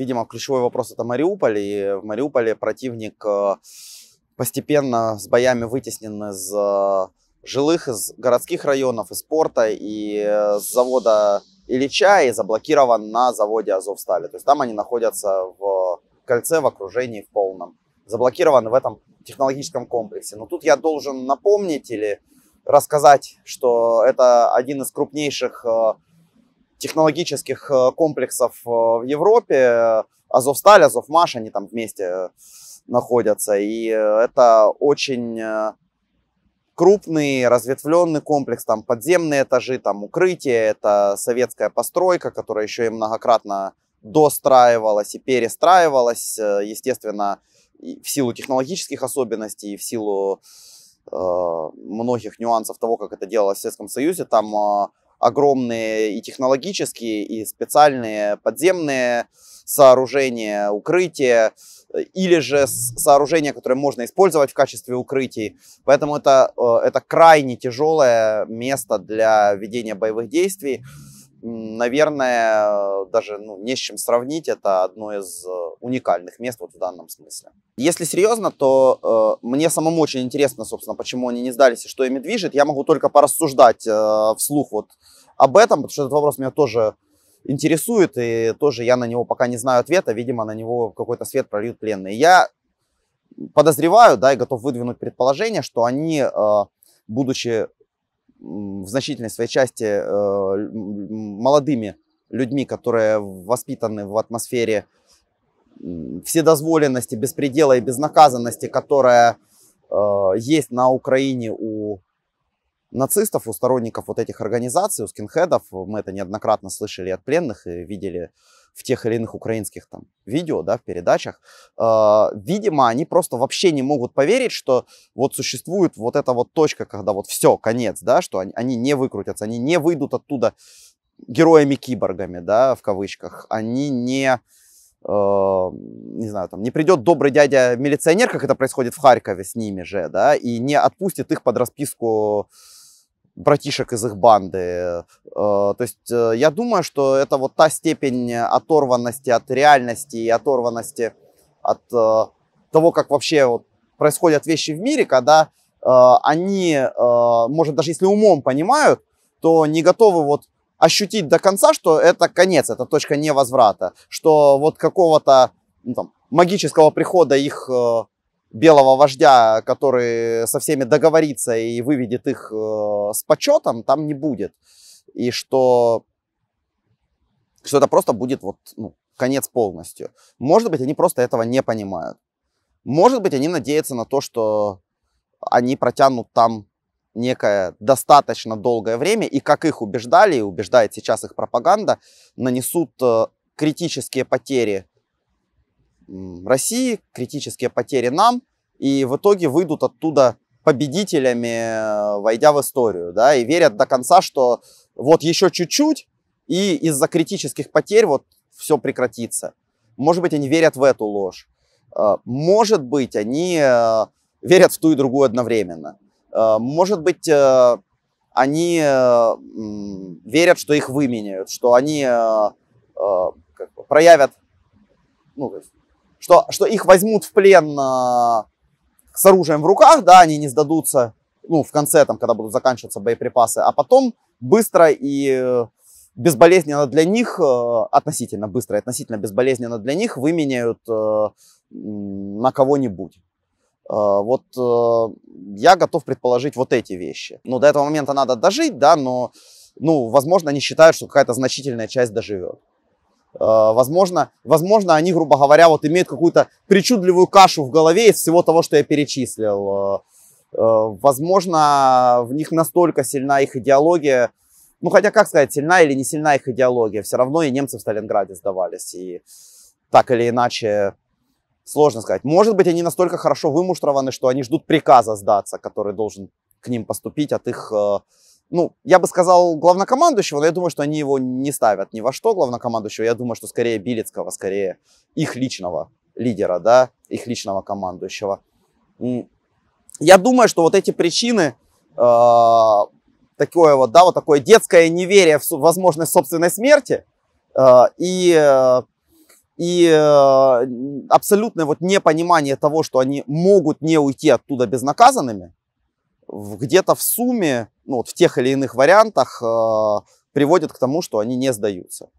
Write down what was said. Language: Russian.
видимо, ключевой вопрос это Мариуполь, и в Мариуполе противник э, постепенно с боями вытеснен из э, жилых, из городских районов, из порта и э, с завода Ильича и заблокирован на заводе Азовстали. То есть там они находятся в кольце, в окружении в полном. Заблокированы в этом технологическом комплексе. Но тут я должен напомнить или рассказать, что это один из крупнейших технологических э, комплексов э, в Европе. Азовсталь, Азовмаш, они там вместе э, находятся. И это очень крупный разветвленный комплекс, там подземные этажи, там укрытие, это советская постройка, которая еще и многократно достраивалась и перестраивалась, естественно, в силу технологических особенностей, в силу э, многих нюансов того, как это делалось в Советском Союзе, там э, огромные и технологические, и специальные подземные сооружения, укрытия, э, или же сооружения, которые можно использовать в качестве укрытий. Поэтому это, э, это крайне тяжелое место для ведения боевых действий наверное, даже ну, не с чем сравнить. Это одно из э, уникальных мест вот в данном смысле. Если серьезно, то э, мне самому очень интересно, собственно, почему они не сдались и что ими движет. Я могу только порассуждать э, вслух вот об этом, потому что этот вопрос меня тоже интересует, и тоже я на него пока не знаю ответа. Видимо, на него какой-то свет прольют пленные. Я подозреваю, да, и готов выдвинуть предположение, что они, э, будучи в значительной своей части э, молодыми людьми, которые воспитаны в атмосфере вседозволенности, беспредела и безнаказанности, которая э, есть на Украине у нацистов, у сторонников вот этих организаций, у скинхедов. Мы это неоднократно слышали от пленных и видели в тех или иных украинских там видео, да, в передачах, э, видимо, они просто вообще не могут поверить, что вот существует вот эта вот точка, когда вот все, конец, да, что они, они не выкрутятся, они не выйдут оттуда героями-киборгами, да, в кавычках, они не а, не знаю, там, не придет добрый дядя-милиционер, как это происходит в Харькове с ними же, да, и не отпустит их под расписку братишек из их банды. Э, то есть э, я думаю, что это вот та степень оторванности от реальности и оторванности от э, того, как вообще вот происходят вещи в мире, когда они, может, даже если умом понимают, то не готовы вот ощутить до конца, что это конец, это точка невозврата, что вот какого-то ну, там, магического прихода их белого вождя, который со всеми договорится и выведет их э, с почетом, там не будет. И что, что это просто будет вот, ну, конец полностью. Может быть, они просто этого не понимают. Может быть, они надеются на то, что они протянут там некое достаточно долгое время, и как их убеждали, и убеждает сейчас их пропаганда, нанесут э, критические потери России, критические потери нам, и в итоге выйдут оттуда победителями, э, войдя в историю, да, и верят до конца, что вот еще чуть-чуть, и из-за критических потерь вот все прекратится. Может быть, они верят в эту ложь. Э, может быть, они э, верят в ту и другую одновременно. Может быть, они верят, что их выменяют, что они проявят ну, что, что их возьмут в плен э, с оружием в руках, да, они не сдадутся, ну, в конце, там, когда будут заканчиваться боеприпасы, а потом быстро и э, безболезненно для них, э, относительно быстро и относительно безболезненно для них выменяют э, на кого-нибудь. Вот я готов предположить вот эти вещи. Но ну, до этого момента надо дожить, да, но, ну, возможно, они считают, что какая-то значительная часть доживет. Э, возможно, возможно, они, грубо говоря, вот имеют какую-то причудливую кашу в голове из всего того, что я перечислил. Э, э, возможно, в них настолько сильна их идеология, ну, хотя, как сказать, сильна или не сильна их идеология, все равно и немцы в Сталинграде сдавались, и так или иначе, сложно сказать. Может быть, они настолько хорошо вымуштрованы, что они ждут приказа сдаться, который должен к ним поступить от их ну, я бы сказал, главнокомандующего, но я думаю, что они его не ставят ни во что главнокомандующего. Я думаю, что скорее Билецкого, скорее их личного лидера, да, их личного командующего. Я думаю, что вот эти причины, э, такое вот, да, вот такое детское неверие в возможность собственной смерти э, и, и э, абсолютное вот непонимание того, что они могут не уйти оттуда безнаказанными – где-то в сумме, ну, вот в тех или иных вариантах, э, приводит к тому, что они не сдаются.